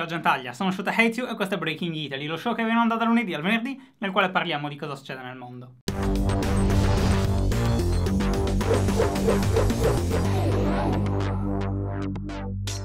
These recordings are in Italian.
Ciao Gentaglia, sono Shuta Hate You e questo è Breaking Italy, lo show che viene andato da lunedì al venerdì nel quale parliamo di cosa succede nel mondo.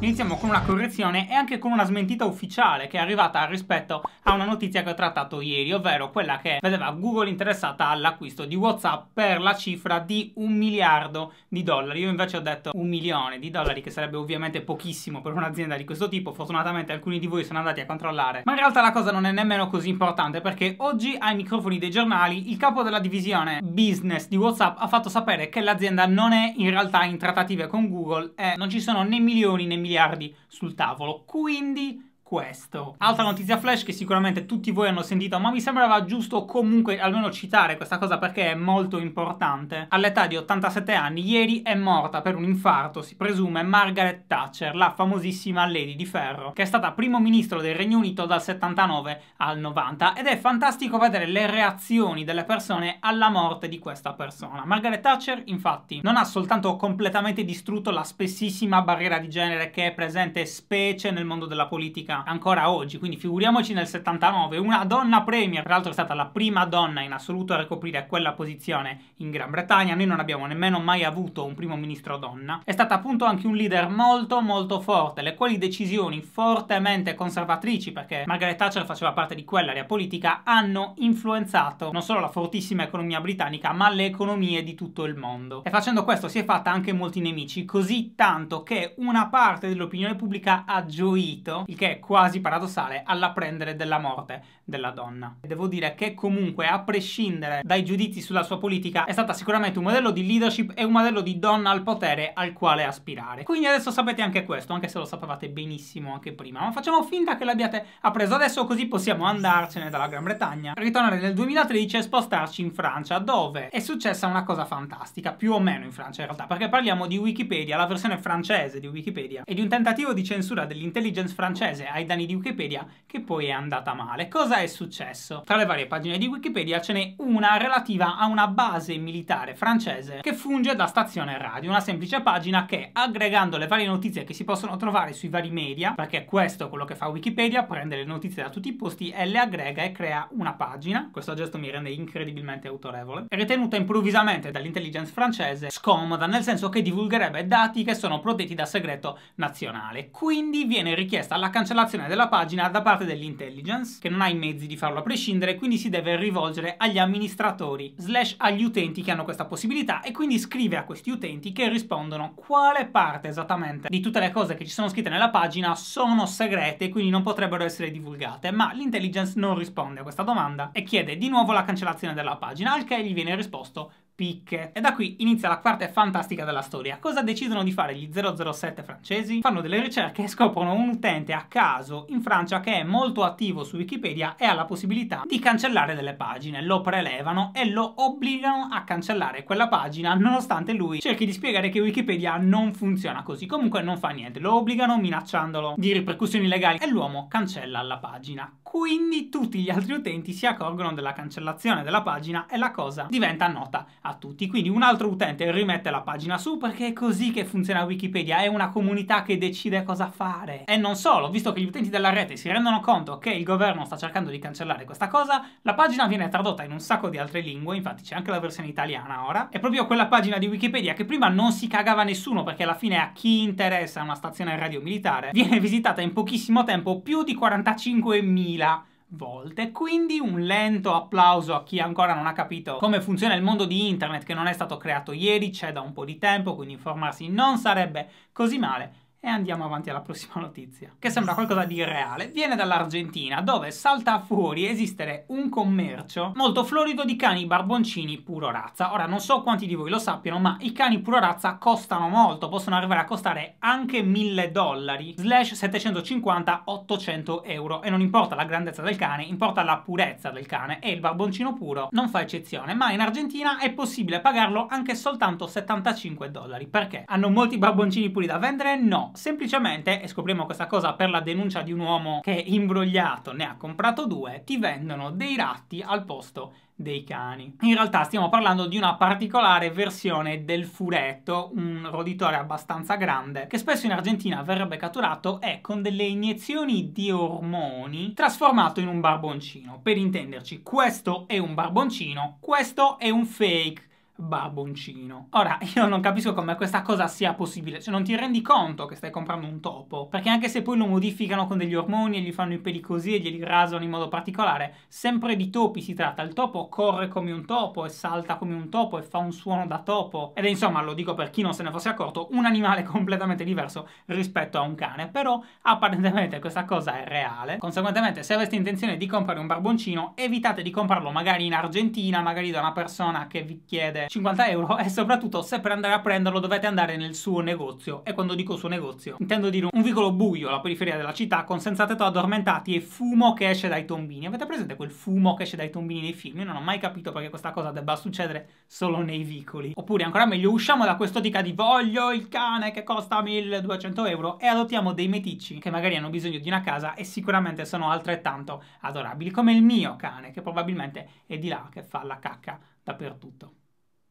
Iniziamo con una correzione e anche con una smentita ufficiale che è arrivata rispetto a una notizia che ho trattato ieri, ovvero quella che vedeva Google interessata all'acquisto di WhatsApp per la cifra di un miliardo di dollari. Io invece ho detto un milione di dollari, che sarebbe ovviamente pochissimo per un'azienda di questo tipo. Fortunatamente alcuni di voi sono andati a controllare. Ma in realtà la cosa non è nemmeno così importante perché oggi ai microfoni dei giornali il capo della divisione business di WhatsApp ha fatto sapere che l'azienda non è in realtà in trattative con Google e non ci sono né milioni né miliardi miliardi sul tavolo. Quindi questo. Altra notizia flash che sicuramente tutti voi hanno sentito, ma mi sembrava giusto comunque almeno citare questa cosa perché è molto importante. All'età di 87 anni, ieri è morta per un infarto, si presume, Margaret Thatcher, la famosissima Lady di Ferro, che è stata primo ministro del Regno Unito dal 79 al 90 ed è fantastico vedere le reazioni delle persone alla morte di questa persona. Margaret Thatcher, infatti, non ha soltanto completamente distrutto la spessissima barriera di genere che è presente specie nel mondo della politica politica ancora oggi, quindi figuriamoci nel 79, una donna premier, tra l'altro è stata la prima donna in assoluto a ricoprire quella posizione in Gran Bretagna, noi non abbiamo nemmeno mai avuto un primo ministro donna, è stata appunto anche un leader molto molto forte, le quali decisioni fortemente conservatrici, perché Margaret Thatcher faceva parte di quell'area politica, hanno influenzato non solo la fortissima economia britannica, ma le economie di tutto il mondo. E facendo questo si è fatta anche molti nemici, così tanto che una parte dell'opinione pubblica ha gioito, il che quasi paradossale all'apprendere della morte della donna. Devo dire che comunque, a prescindere dai giudizi sulla sua politica, è stata sicuramente un modello di leadership e un modello di donna al potere al quale aspirare. Quindi adesso sapete anche questo, anche se lo sapevate benissimo anche prima, ma facciamo finta che l'abbiate appreso adesso così possiamo andarcene dalla Gran Bretagna, ritornare nel 2013 e spostarci in Francia, dove è successa una cosa fantastica, più o meno in Francia in realtà, perché parliamo di Wikipedia, la versione francese di Wikipedia, e di un tentativo di censura dell'intelligence francese ai danni di Wikipedia che poi è andata male. Cosa è successo? Tra le varie pagine di Wikipedia ce n'è una relativa a una base militare francese che funge da stazione radio, una semplice pagina che aggregando le varie notizie che si possono trovare sui vari media, perché questo è quello che fa Wikipedia, prende le notizie da tutti i posti e le aggrega e crea una pagina, questo gesto mi rende incredibilmente autorevole, è ritenuta improvvisamente dall'intelligence francese scomoda, nel senso che divulgherebbe dati che sono protetti da segreto nazionale. Quindi viene richiesta la cancellazione osservazione della pagina da parte dell'intelligence, che non ha i mezzi di farlo a prescindere, quindi si deve rivolgere agli amministratori slash agli utenti che hanno questa possibilità e quindi scrive a questi utenti che rispondono quale parte esattamente di tutte le cose che ci sono scritte nella pagina sono segrete e quindi non potrebbero essere divulgate, ma l'intelligence non risponde a questa domanda e chiede di nuovo la cancellazione della pagina, al che gli viene risposto picche. E da qui inizia la parte fantastica della storia. Cosa decidono di fare gli 007 francesi? Fanno delle ricerche e scoprono un utente a caso in Francia che è molto attivo su Wikipedia e ha la possibilità di cancellare delle pagine. Lo prelevano e lo obbligano a cancellare quella pagina nonostante lui cerchi di spiegare che Wikipedia non funziona così. Comunque non fa niente, lo obbligano minacciandolo di ripercussioni legali e l'uomo cancella la pagina. Quindi tutti gli altri utenti si accorgono della cancellazione della pagina e la cosa diventa nota a tutti. Quindi un altro utente rimette la pagina su perché è così che funziona Wikipedia, è una comunità che decide cosa fare. E non solo, visto che gli utenti della rete si rendono conto che il governo sta cercando di cancellare questa cosa, la pagina viene tradotta in un sacco di altre lingue, infatti c'è anche la versione italiana ora. È proprio quella pagina di Wikipedia che prima non si cagava nessuno perché alla fine a chi interessa una stazione radio militare viene visitata in pochissimo tempo più di 45.000 volte. Quindi un lento applauso a chi ancora non ha capito come funziona il mondo di internet che non è stato creato ieri, c'è da un po' di tempo, quindi informarsi non sarebbe così male. E andiamo avanti alla prossima notizia, che sembra qualcosa di irreale. Viene dall'Argentina, dove salta fuori esistere un commercio molto florido di cani barboncini puro razza. Ora, non so quanti di voi lo sappiano, ma i cani puro razza costano molto, possono arrivare a costare anche 1000 dollari, slash 750-800 euro. E non importa la grandezza del cane, importa la purezza del cane. E il barboncino puro non fa eccezione, ma in Argentina è possibile pagarlo anche soltanto 75 dollari. Perché? Hanno molti barboncini puri da vendere? No semplicemente, e scopriamo questa cosa per la denuncia di un uomo che imbrogliato ne ha comprato due, ti vendono dei ratti al posto dei cani. In realtà stiamo parlando di una particolare versione del furetto, un roditore abbastanza grande, che spesso in Argentina verrebbe catturato e con delle iniezioni di ormoni trasformato in un barboncino. Per intenderci, questo è un barboncino, questo è un fake baboncino. Ora, io non capisco come questa cosa sia possibile, cioè non ti rendi conto che stai comprando un topo, perché anche se poi lo modificano con degli ormoni e gli fanno i peli così e glieli rasano in modo particolare, sempre di topi si tratta, il topo corre come un topo e salta come un topo e fa un suono da topo, ed è insomma, lo dico per chi non se ne fosse accorto, un animale completamente diverso rispetto a un cane, però apparentemente questa cosa è reale, conseguentemente se aveste intenzione di comprare un barboncino evitate di comprarlo magari in Argentina, magari da una persona che vi chiede 50 euro e soprattutto se per andare a prenderlo dovete andare nel suo negozio e quando dico suo negozio intendo dire un vicolo buio alla periferia della città con senza tetto addormentati e fumo che esce dai tombini avete presente quel fumo che esce dai tombini nei film? Io non ho mai capito perché questa cosa debba succedere solo nei vicoli oppure ancora meglio usciamo da quest'ottica di voglio il cane che costa 1200 euro e adottiamo dei meticci che magari hanno bisogno di una casa e sicuramente sono altrettanto adorabili come il mio cane che probabilmente è di là che fa la cacca dappertutto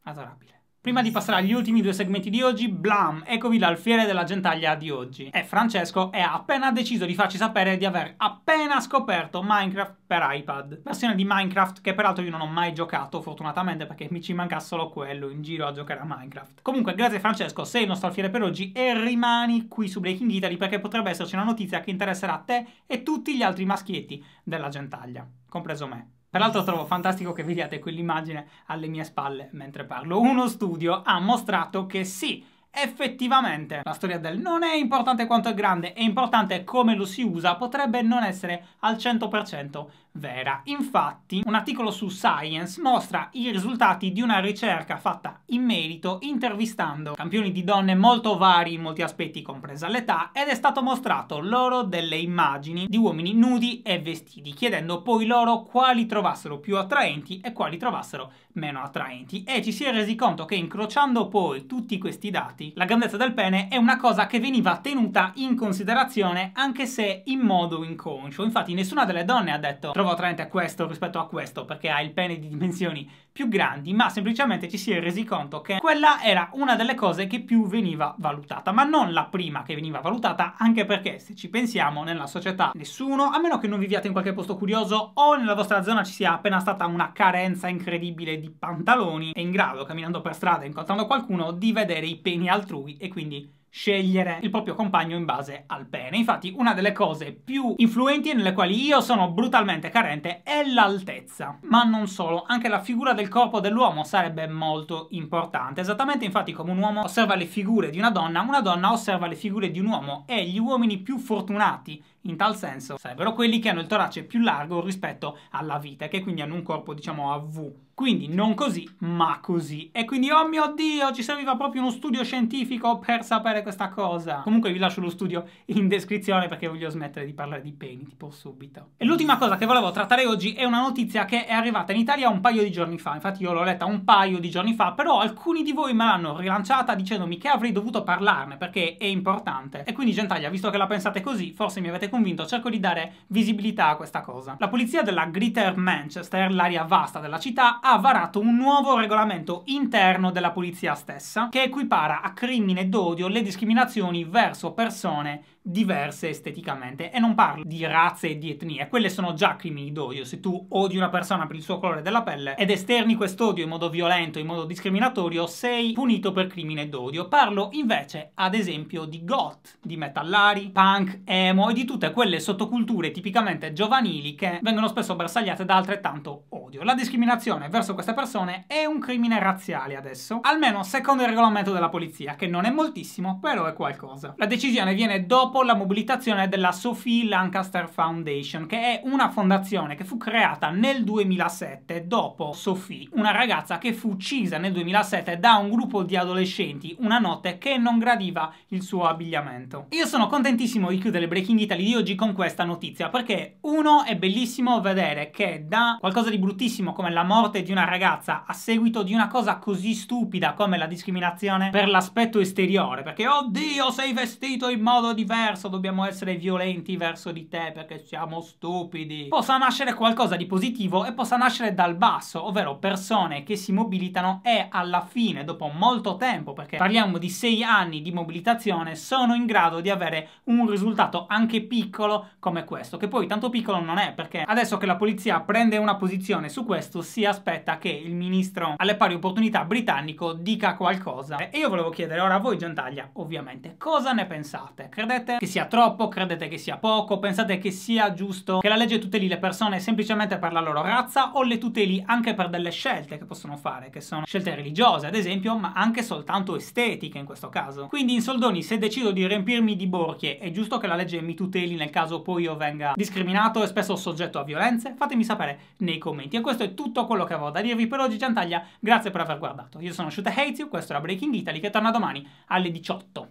adorabile. Prima di passare agli ultimi due segmenti di oggi, blam, eccovi l'alfiere della gentaglia di oggi. E Francesco è appena deciso di farci sapere di aver appena scoperto Minecraft per iPad. Versione di Minecraft che peraltro io non ho mai giocato, fortunatamente, perché mi ci manca solo quello in giro a giocare a Minecraft. Comunque, grazie Francesco, sei il nostro alfiere per oggi e rimani qui su Breaking Italy perché potrebbe esserci una notizia che interesserà te e tutti gli altri maschietti della gentaglia, compreso me. Peraltro trovo fantastico che vediate quell'immagine alle mie spalle mentre parlo. Uno studio ha mostrato che sì, effettivamente la storia del non è importante quanto è grande, è importante come lo si usa, potrebbe non essere al 100% vera. Infatti, un articolo su Science mostra i risultati di una ricerca fatta in merito intervistando campioni di donne molto vari in molti aspetti, compresa l'età, ed è stato mostrato loro delle immagini di uomini nudi e vestiti, chiedendo poi loro quali trovassero più attraenti e quali trovassero meno attraenti. E ci si è resi conto che incrociando poi tutti questi dati, la grandezza del pene è una cosa che veniva tenuta in considerazione anche se in modo inconscio. Infatti nessuna delle donne ha detto provato a questo rispetto a questo perché ha il pene di dimensioni più grandi, ma semplicemente ci si è resi conto che quella era una delle cose che più veniva valutata, ma non la prima che veniva valutata, anche perché se ci pensiamo nella società nessuno, a meno che non viviate in qualche posto curioso o nella vostra zona ci sia appena stata una carenza incredibile di pantaloni, è in grado camminando per strada e incontrando qualcuno di vedere i peni altrui e quindi scegliere il proprio compagno in base al pene. Infatti una delle cose più influenti nelle quali io sono brutalmente carente è l'altezza. Ma non solo, anche la figura del corpo dell'uomo sarebbe molto importante. Esattamente infatti come un uomo osserva le figure di una donna, una donna osserva le figure di un uomo e gli uomini più fortunati in tal senso sarebbero quelli che hanno il torace più largo rispetto alla vite, che quindi hanno un corpo diciamo a V. Quindi non così, ma così. E quindi, oh mio Dio, ci serviva proprio uno studio scientifico per sapere questa cosa. Comunque vi lascio lo studio in descrizione perché voglio smettere di parlare di peni, tipo subito. E l'ultima cosa che volevo trattare oggi è una notizia che è arrivata in Italia un paio di giorni fa. Infatti io l'ho letta un paio di giorni fa, però alcuni di voi me l'hanno rilanciata dicendomi che avrei dovuto parlarne perché è importante. E quindi, Gentaglia, visto che la pensate così, forse mi avete convinto, cerco di dare visibilità a questa cosa. La polizia della Greater Manchester, l'area vasta della città, ha varato un nuovo regolamento interno della polizia stessa che equipara a crimine d'odio le discriminazioni verso persone diverse esteticamente e non parlo di razze e di etnie, quelle sono già crimini d'odio, se tu odi una persona per il suo colore della pelle ed esterni quest'odio in modo violento, in modo discriminatorio, sei punito per crimine d'odio. Parlo invece ad esempio di goth, di metallari, punk, emo e di tutte quelle sottoculture tipicamente giovanili che vengono spesso bersagliate da altrettanto odio odio. La discriminazione verso queste persone è un crimine razziale adesso, almeno secondo il regolamento della polizia, che non è moltissimo, però è qualcosa. La decisione viene dopo la mobilitazione della Sophie Lancaster Foundation, che è una fondazione che fu creata nel 2007 dopo Sophie, una ragazza che fu uccisa nel 2007 da un gruppo di adolescenti una notte che non gradiva il suo abbigliamento. Io sono contentissimo di chiudere Breaking Italy di oggi con questa notizia, perché uno è bellissimo vedere che da qualcosa di bruttissimo pesantissimo come la morte di una ragazza a seguito di una cosa così stupida come la discriminazione per l'aspetto esteriore, perché oddio sei vestito in modo diverso, dobbiamo essere violenti verso di te perché siamo stupidi, possa nascere qualcosa di positivo e possa nascere dal basso, ovvero persone che si mobilitano e alla fine, dopo molto tempo, perché parliamo di sei anni di mobilitazione, sono in grado di avere un risultato anche piccolo come questo, che poi tanto piccolo non è perché adesso che la polizia prende una posizione su questo si aspetta che il ministro alle pari opportunità britannico dica qualcosa. E io volevo chiedere ora a voi, Giantaglia, ovviamente, cosa ne pensate? Credete che sia troppo? Credete che sia poco? Pensate che sia giusto che la legge tuteli le persone semplicemente per la loro razza o le tuteli anche per delle scelte che possono fare, che sono scelte religiose, ad esempio, ma anche soltanto estetiche in questo caso? Quindi, in soldoni, se decido di riempirmi di borchie, è giusto che la legge mi tuteli nel caso poi io venga discriminato e spesso soggetto a violenze? Fatemi sapere nei commenti iscritti. E questo è tutto quello che avevo da dirvi per oggi, Giantaglia. Grazie per aver guardato. Io sono Shuta Heizio, questo era Breaking Italy, che torna domani alle 18.